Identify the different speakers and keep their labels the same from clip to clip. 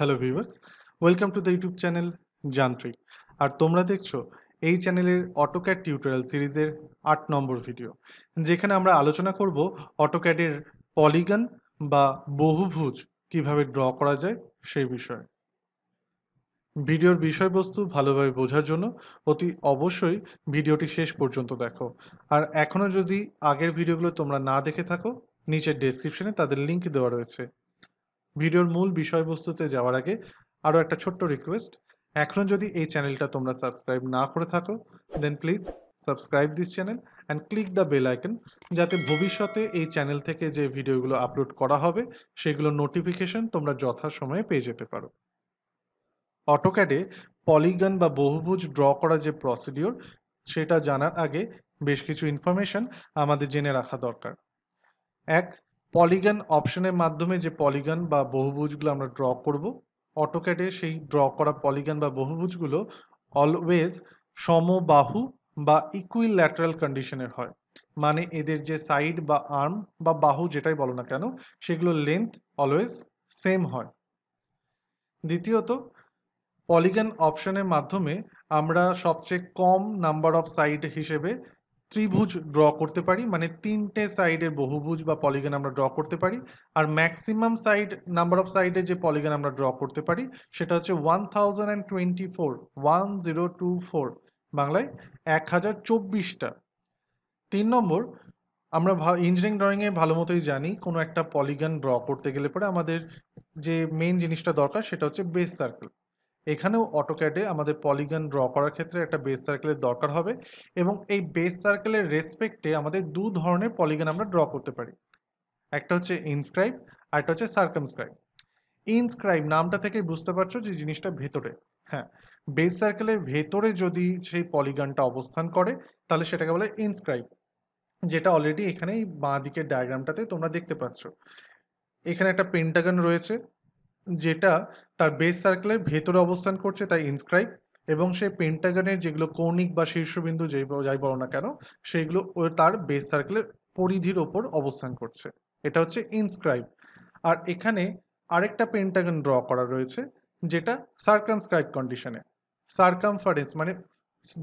Speaker 1: Hello viewers welcome to the YouTube channel যান্ত্রিক আর তোমরা দেখছো এই চ্যানেলের অটোক্যাড টিউটোরিয়াল সিরিজের আট নম্বর ভিডিও যেখানে আমরা আলোচনা করব অটোক্যাডের পলিগন বা বহুভুজ কিভাবে ড্র করা যায় সেই বিষয়ে ভিডিওর বিষয়বস্তু ভালোভাবে বোঝার জন্য অতি অবশ্যই ভিডিওটি শেষ পর্যন্ত দেখো আর এখনও যদি আগের ভিডিওগুলো তোমরা না দেখে থাকো নিচের ডেসক্রিপশনে তাদের লিঙ্ক দেওয়া রয়েছে ভিডিওর মূল বিষয়বস্তুতে যাওয়ার আগে আরও একটা ছোট্ট রিকোয়েস্ট এখনও যদি এই চ্যানেলটা তোমরা সাবস্ক্রাইব না করে থাকো then please subscribe this channel and click the bell icon যাতে ভবিষ্যতে এই চ্যানেল থেকে যে ভিডিওগুলো আপলোড করা হবে সেগুলো নোটিফিকেশন তোমরা যথাসময়ে পেয়ে যেতে পারো অটোক্যাডে পলিগন বা বহুভুজ ড্র করা যে প্রসিডিওর সেটা জানার আগে বেশ কিছু ইনফরমেশন আমাদের জেনে রাখা দরকার এক পলিগান অপশনের মাধ্যমে যে পলিগান বা বহুভুজগুলো আমরা ড্র করব অটোক্যাটে সেই ড্র করা পলিগান বা বহুভুজগুলো অলওয়েজ সমবাহু বা ইকুইল্যাটারাল কন্ডিশনের হয় মানে এদের যে সাইড বা আর্ম বা বাহু যেটাই বলো না কেন সেগুলো লেন্থ অলওয়েজ সেম হয় দ্বিতীয়ত পলিগান অপশনের মাধ্যমে আমরা সবচেয়ে কম নাম্বার অফ সাইড হিসেবে ত্রিভুজ ড্র করতে পারি মানে তিনটে সাইডের বহুভুজ বা পলিগন আমরা ড্র করতে পারি আর ম্যাক্সিমাম সাইড নাম্বার অফ সাইডে যে পলিগন আমরা ড্র করতে পারি সেটা হচ্ছে one thousand and twenty four one zero two four বাংলায় এক হাজার চব্বিশটা তিন নম্বর আমরা ইঞ্জিনিয়ারিং ড্রয়িংয়ে ভালো মতোই জানি কোনো একটা পলিগন ড্র করতে গেলে পরে আমাদের যে মেন জিনিসটা দরকার সেটা হচ্ছে বেস সার্কেল এখানেও অটোক্যাডে আমাদের পলিগন ড্র করার ক্ষেত্রে একটা বেস সার্কেলের দরকার হবে এবং এই বেস সার্কেলের রেসপেক্টে আমাদের দু ধরনের পলিগন আমরা ড্র করতে পারি একটা হচ্ছে ইনস্ক্রাইব আর একটা হচ্ছে সার্কামস্ক্রাইব ইনস্ক্রাইব নামটা থেকে বুঝতে পারছো যে জিনিসটা ভেতরে হ্যাঁ বেস সার্কেলের ভেতরে যদি সেই পলিগনটা অবস্থান করে তাহলে সেটাকে বলে ইনস্ক্রাইব যেটা অলরেডি এখানেই বাঁ দিকের ডায়াগ্রামটাতে তোমরা দেখতে পাচ্ছ এখানে একটা পেন্টাগন রয়েছে যেটা তার বেস সার্কেলের ভেতরে অবস্থান করছে তাই ইনস্ক্রাইব এবং সেই পেন্টাগনের যেগুলো কৌণিক বা শীর্ষবিন্দু যে যাই বলো না কেন সেইগুলো তার বেস সার্কেলের পরিধির ওপর অবস্থান করছে এটা হচ্ছে ইনস্ক্রাইব আর এখানে আরেকটা পেন্টাগন ড্র করা রয়েছে যেটা সার্কামস্ক্রাইব কন্ডিশনে সার্কামফারেন্স মানে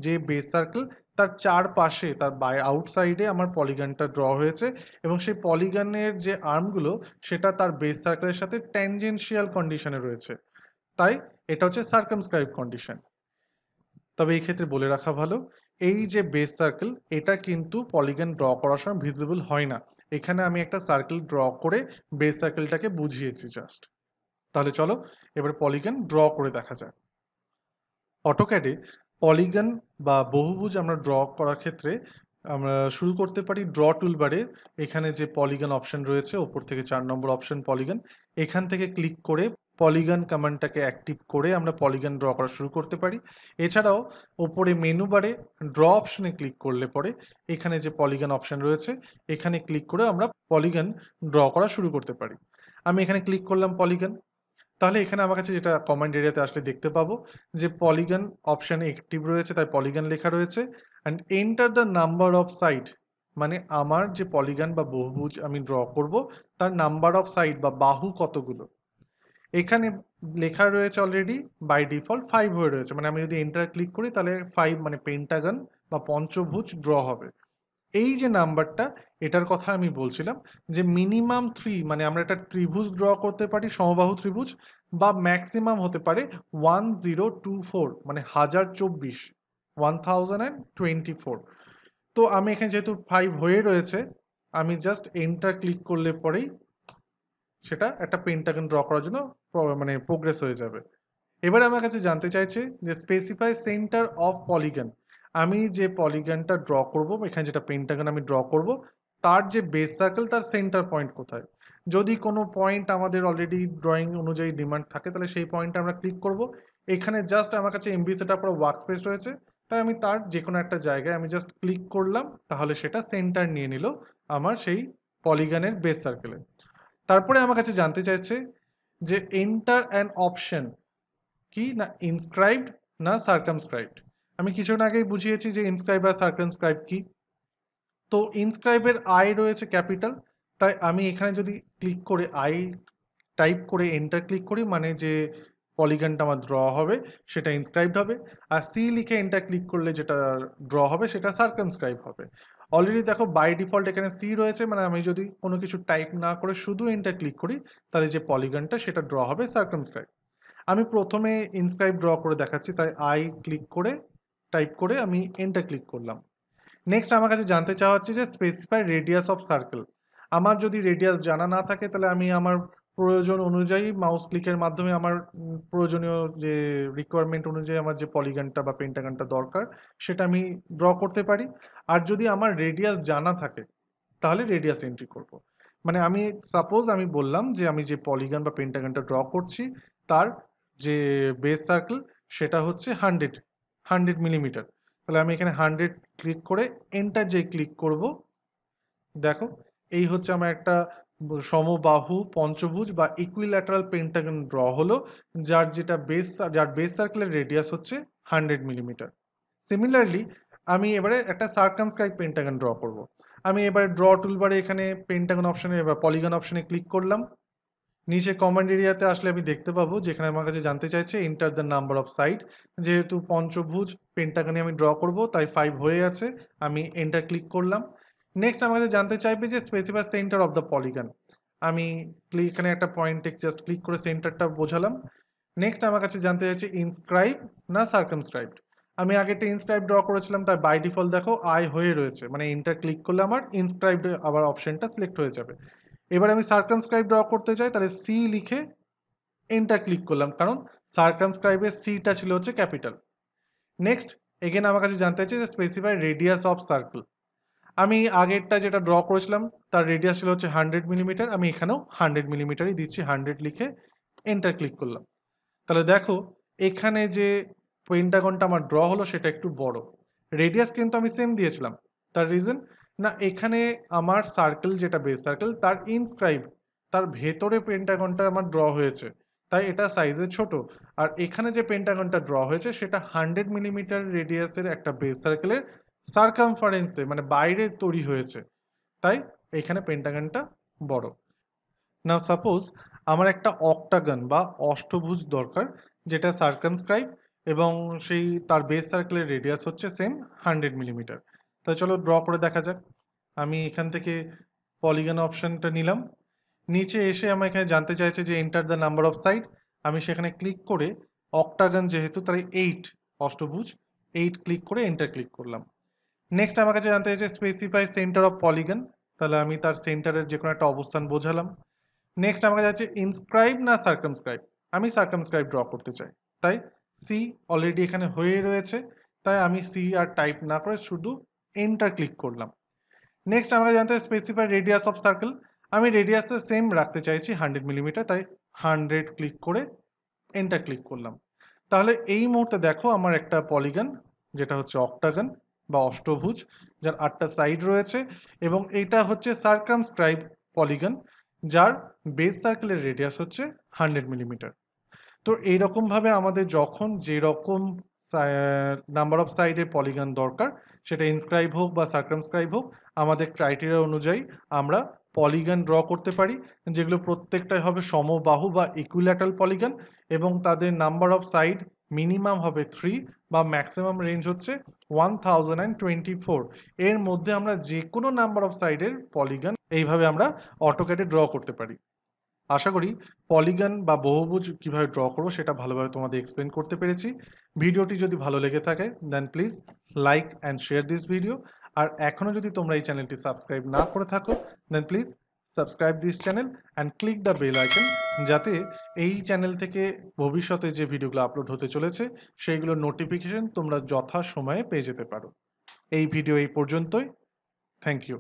Speaker 1: যে বেস সার্কেল তার চারপাশে তার বাই আউটসাইডে আমার পলিগানটা ড্র হয়েছে এবং সেই পলিগানের যে আর্মগুলো সেটা তার বেস সার্কেলের সাথে ট্যানজেন্সিয়াল কন্ডিশনে রয়েছে তাই এটা হচ্ছে সার্কামস্ক্রাইব কন্ডিশন তবে এই ক্ষেত্রে বলে রাখা ভালো এই যে বেস সার্কেল এটা কিন্তু পলিগান ড্র করার সময় ভিজিবল হয় না এখানে আমি একটা সার্কেল ড্র করে বেস সার্কেলটাকে বুঝিয়েছি জাস্ট তাহলে চলো এবার পলিগান ড্র করে দেখা যাক অটোক্যাডে পলিগন বা বহুভুজ আমরা ড্র করার ক্ষেত্রে আমরা শুরু করতে পারি ড্র টুলবারে এখানে যে পলিগন অপশন রয়েছে ওপর থেকে চার নম্বর অপশন পলিগন এখান থেকে ক্লিক করে পলিগন কমান্ডটাকে অ্যাক্টিভ করে আমরা পলিগন ড্র করা শুরু করতে পারি এছাড়াও ওপরে মেনু বারে ড্র অপশনে ক্লিক করলে পরে এখানে যে পলিগন অপশন রয়েছে এখানে ক্লিক করে আমরা পলিগন ড্র করা শুরু করতে পারি আমি এখানে ক্লিক করলাম পলিগন তাহলে এখানে আমার কাছে যেটা কমেন্ট এরিয়াতে আসলে দেখতে পাবো যে পলিগন অপশানে একটিভ রয়েছে তাই পলিগন লেখা রয়েছে and enter the number of side মানে আমার যে পলিগন বা বহুভুজ আমি ড্র করব তার নাম্বার অফ সাইড বা বাহু কতগুলো এখানে লেখা রয়েছে অলরেডি বাই ডিফল্ট ফাইভ হয়ে রয়েছে মানে আমি যদি এন্টার ক্লিক করি তাহলে ফাইভ মানে পেন্টাগন বা পঞ্চভুজ ড্র হবে এই যে নাম্বারটা এটার কথা আমি বলছিলাম যে মিনিমাম থ্রি মানে আমরা একটা ত্রিভুজ ড্র করতে পারি সমবাহু ত্রিভুজ বা ম্যাক্সিমাম হতে পারে ওয়ান জিরো টু ফোর মানে হাজার চব্বিশ one thousand and twenty four তো আমি এখানে যেহেতু ফাইভ হয়ে রয়েছে আমি জাস্ট এন্টার ক্লিক করলে পরেই সেটা একটা পেন্টাগন ড্র করার জন্য মানে প্রোগ্রেস হয়ে যাবে এবার আমার কাছে জানতে চাইছে যে স্পেসিফাই সেন্টার অফ পলিগন আমি যে পলিগ্যানটা ড্র করব এখানে যেটা পেন্টাগান আমি ড্র করব তার যে বেস সার্কেল তার সেন্টার পয়েন্ট কোথায় যদি কোনো পয়েন্ট আমাদের অলরেডি ড্রয়িং অনুযায়ী ডিমান্ড থাকে তাহলে সেই পয়েন্টটা আমরা ক্লিক করব এখানে জাস্ট আমার কাছে এমবি সেট আপ করা ওয়ার্ক স্পেস রয়েছে তাই আমি তার যে কোনো একটা জায়গায় আমি জাস্ট ক্লিক করলাম তাহলে সেটা সেন্টার নিয়ে নিল আমার সেই পলিগানের বেস সার্কেলে তারপরে আমার কাছে জানতে চাইছে যে এন্টার অ্যান অপশন কি না ইনস্ক্রাইবড না সার্কামস্ক্রাইবড আমি কিছুক্ষণ আগেই বুঝিয়েছি যে ইনস্ক্রাইব আর সার্কেনস্ক্রাইব কি তো ইনস্ক্রাইবের আই রয়েছে ক্যাপিটাল তাই আমি এখানে যদি ক্লিক করে আই টাইপ করে এন্টার ক্লিক করি মানে যে পলিগানটা আমার ড্র হবে সেটা ইনস্ক্রাইবড হবে আর সি লিখে এন্টার ক্লিক করলে যেটা ড্র হবে সেটা সার্কেনস্ক্রাইব হবে অলরেডি দেখো বাই ডিফল্ট এখানে সি রয়েছে মানে আমি যদি কোনো কিছু টাইপ না করে শুধু এন্টার ক্লিক করি তাহলে যে পলিগানটা সেটা ড্র হবে সার্কেনস্ক্রাইব আমি প্রথমে ইনস্ক্রাইব ড্র করে দেখাচ্ছি তাই আই ক্লিক করে টাইপ করে আমি এন্টার ক্লিক করলাম নেক্সট আমার কাছে জানতে চাওয়া হচ্ছে যে স্পেসিফাই রেডিয়াস অফ সার্কেল আমার যদি রেডিয়াস জানা না থাকে তাহলে আমি আমার প্রয়োজন অনুযায়ী মাউস ক্লিকের মাধ্যমে আমার প্রয়োজনীয় যে রিকোয়ারমেন্ট অনুযায়ী আমার যে পলিগানটা বা পেন্টাগানটা দরকার সেটা আমি ড্র করতে পারি আর যদি আমার রেডিয়াস জানা থাকে তাহলে রেডিয়াস এন্ট্রি করব। মানে আমি সাপোজ আমি বললাম যে আমি যে পলিগান বা পেন্টাগানটা ড্র করছি তার যে বেস সার্কেল সেটা হচ্ছে হান্ড্রেড হান্ড্রেড মিলিমিটার তাহলে আমি এখানে হান্ড্রেড ক্লিক করে এন্টার যে ক্লিক করব দেখো এই হচ্ছে আমার একটা সমবাহু পঞ্চভুজ বা ইকুইল্যাটারাল পেন্টাগন ড্র হলো যার যেটা বেস যার বেস সার্কেলের রেডিয়াস হচ্ছে হান্ড্রেড মিলিমিটার সিমিলারলি আমি এবারে একটা সার্কামস্ক্রাইব পেন্টাগন ড্র করব আমি এবারে ড্র টুলবারে এখানে পেন্টাগন অপশানে এবার পলিগন অপশানে ক্লিক করলাম নিচে কমান্ড এরিয়াতে আসলে আমি দেখতে পাবো যেখানে আমার কাছে জানতে চাইছে enter the number of side যেহেতু পঞ্চভুজ পেনটাকে আমি ড্র করব তাই ফাইভ হয়ে আছে আমি এন্টার ক্লিক করলাম নেক্সট আমার কাছে জানতে চাইবে যে specify centre of the polygon আমি এখানে একটা পয়েন্টে জাস্ট ক্লিক করে সেন্টারটা বোঝালাম নেক্সট আমার কাছে জানতে চাইছে ইনস্ক্রাইব না সার্কামস্ক্রাইব আমি আগে একটা ইনস্ক্রাইব ড্র করেছিলাম তাই বাই ডিফল্ট দেখো আই হয়ে রয়েছে মানে এন্টার ক্লিক করলে আমার ইনস্ক্রাইব আবার অপশনটা সিলেক্ট হয়ে যাবে এবার আমি সার্কামস্ক্রাইব ড্র করতে চাই তাহলে সি লিখে এন্টার ক্লিক করলাম কারণ সার্কামস্ক্রাইবের সিটা ছিল হচ্ছে ক্যাপিটাল নেক্সট এগেন আমার কাছে জানতে চাই যে স্পেসিফাই রেডিয়াস অফ সার্কেল আমি আগেরটা যেটা ড্র করেছিলাম তার রেডিয়াস ছিল হচ্ছে হান্ড্রেড মিলিমিটার আমি এখানেও হান্ড্রেড মিলিমিটারই দিচ্ছি হান্ড্রেড লিখে এন্টার ক্লিক করলাম তাহলে দেখো এখানে যে পেন্টাগনটা আমার ড্র হলো সেটা একটু বড় রেডিয়াস কিন্তু আমি সেম দিয়েছিলাম তার রিজন না এখানে আমার সার্কেল যেটা বেস সার্কেল তার ইনস্ক্রাইব তার ভেতরে পেন্টাগনটা আমার ড্র হয়েছে তাই এটা সাইজে ছোট আর এখানে যে পেন্টাগনটা ড্র হয়েছে সেটা হান্ড্রেড মিলিমিটার রেডিয়াসের একটা বেস সার্কেলের সার্কামফারেন্সে মানে বাইরে তৈরি হয়েছে তাই এখানে পেন্টাগনটা বড় না সাপোজ আমার একটা অক্টাগন বা অষ্টভুজ দরকার যেটা সার্কামস্ক্রাইব এবং সেই তার বেস সার্কেলের রেডিয়াস হচ্ছে সেম হান্ড্রেড মিলিমিটার তাই চলো ড্র করে দেখা যাক আমি এখান থেকে পলিগন অপশনটা নিলাম নিচে এসে আমার এখানে জানতে চাইছে যে enter the number of side আমি সেখানে ক্লিক করে অক্টাগন যেহেতু তাই এইট অষ্টভুজ এইট ক্লিক করে এন্টার ক্লিক করলাম নেক্সট আমার কাছে জানতে চাইছে স্পেসিফাই সেন্টার অফ পলিগন তাহলে আমি তার সেন্টারের যে কোনো একটা অবস্থান বোঝালাম নেক্সট আমার কাছে আছে ইনস্ক্রাইব না সার্কামস্ক্রাইব আমি সার্কামস্ক্রাইব ড্র করতে চাই তাই সি অলরেডি এখানে হয়ে রয়েছে তাই আমি সি আর টাইপ না করে শুধু এন্টার ক্লিক করলাম নেক্সট আমাকে জানতে হবে স্পেসিফাই রেডিয়াস অফ সার্কেল আমি রেডিয়াসে সেম রাখতে চাইছি হান্ড্রেড মিলিমিটার তাই হান্ড্রেড ক্লিক করে এন্টার ক্লিক করলাম তাহলে এই মুহূর্তে দেখো আমার একটা পলিগন যেটা হচ্ছে অক্টাগন বা অষ্টভুজ যার আটটা সাইড রয়েছে এবং এটা হচ্ছে স্ক্রাইব পলিগন যার বেস সার্কেলের রেডিয়াস হচ্ছে হান্ড্রেড মিলিমিটার তো এইরকমভাবে আমাদের যখন যেরকম নাম্বার অফ সাইডে পলিগান দরকার সেটা ইনস্ক্রাইব হোক বা সার্কামস্ক্রাইব হোক আমাদের ক্রাইটেরিয়া অনুযায়ী আমরা পলিগান ড্র করতে পারি যেগুলো প্রত্যেকটাই হবে সমবাহু বা ইকুইল্যাটাল পলিগন এবং তাদের নাম্বার অফ সাইড মিনিমাম হবে থ্রি বা ম্যাক্সিমাম রেঞ্জ হচ্ছে one thousand and twenty four এর মধ্যে আমরা যে কোনো নাম্বার অফ সাইডের পলিগান এইভাবে আমরা অটোক্যাটে ড্র করতে পারি আশা করি পলিগন বা বহুভুজ কীভাবে ড্র করো সেটা ভালোভাবে তোমাদের এক্সপ্লেন করতে পেরেছি ভিডিওটি যদি ভালো লেগে থাকে then please like and share this video আর এখনও যদি তোমরা এই চ্যানেলটি সাবস্ক্রাইব না করে থাকো then please subscribe this channel and click the bell icon যাতে এই চ্যানেল থেকে ভবিষ্যতে যে ভিডিওগুলো আপলোড হতে চলেছে সেইগুলোর নোটিফিকেশন তোমরা যথা সময়ে পেয়ে যেতে পারো এই ভিডিও এই পর্যন্তই থ্যাংক ইউ